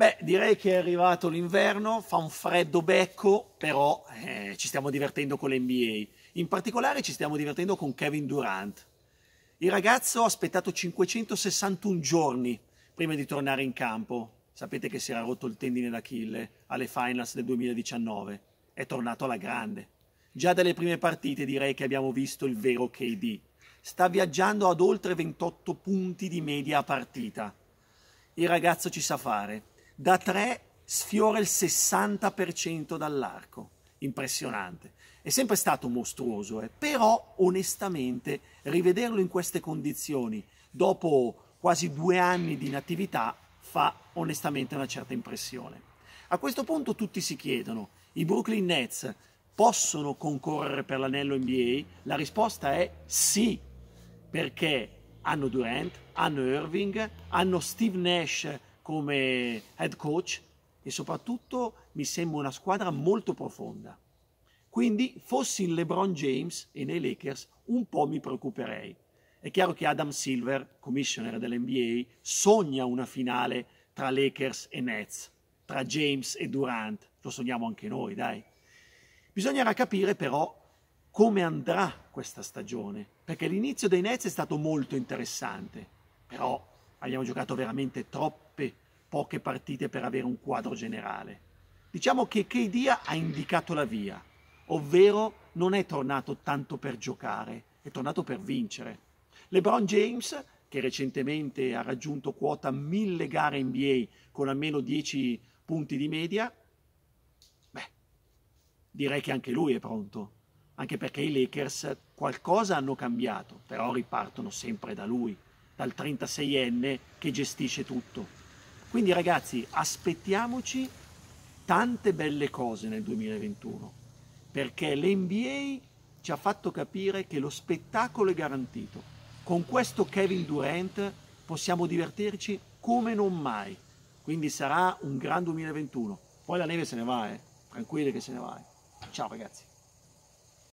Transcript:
Beh, direi che è arrivato l'inverno, fa un freddo becco, però eh, ci stiamo divertendo con l'NBA. In particolare ci stiamo divertendo con Kevin Durant. Il ragazzo ha aspettato 561 giorni prima di tornare in campo. Sapete che si era rotto il tendine d'Achille alle finals del 2019. È tornato alla grande. Già dalle prime partite direi che abbiamo visto il vero KD. Sta viaggiando ad oltre 28 punti di media a partita. Il ragazzo ci sa fare da tre sfiora il 60% dall'arco. Impressionante. È sempre stato mostruoso, eh? però onestamente rivederlo in queste condizioni dopo quasi due anni di inattività fa onestamente una certa impressione. A questo punto tutti si chiedono, i Brooklyn Nets possono concorrere per l'anello NBA? La risposta è sì, perché hanno Durant, hanno Irving, hanno Steve Nash come head coach e soprattutto mi sembra una squadra molto profonda. Quindi fossi in LeBron James e nei Lakers un po' mi preoccuperei. È chiaro che Adam Silver, commissioner dell'NBA, sogna una finale tra Lakers e Nets, tra James e Durant, lo sogniamo anche noi, dai. Bisognerà capire però come andrà questa stagione, perché l'inizio dei Nets è stato molto interessante, però abbiamo giocato veramente troppe poche partite per avere un quadro generale. Diciamo che KD ha indicato la via, ovvero non è tornato tanto per giocare, è tornato per vincere. LeBron James, che recentemente ha raggiunto quota 1000 gare NBA con almeno 10 punti di media, beh, direi che anche lui è pronto, anche perché i Lakers qualcosa hanno cambiato, però ripartono sempre da lui dal 36enne che gestisce tutto. Quindi ragazzi, aspettiamoci tante belle cose nel 2021, perché l'NBA ci ha fatto capire che lo spettacolo è garantito. Con questo Kevin Durant possiamo divertirci come non mai. Quindi sarà un gran 2021. Poi la neve se ne va, eh. Tranquilli che se ne va. Eh. Ciao ragazzi.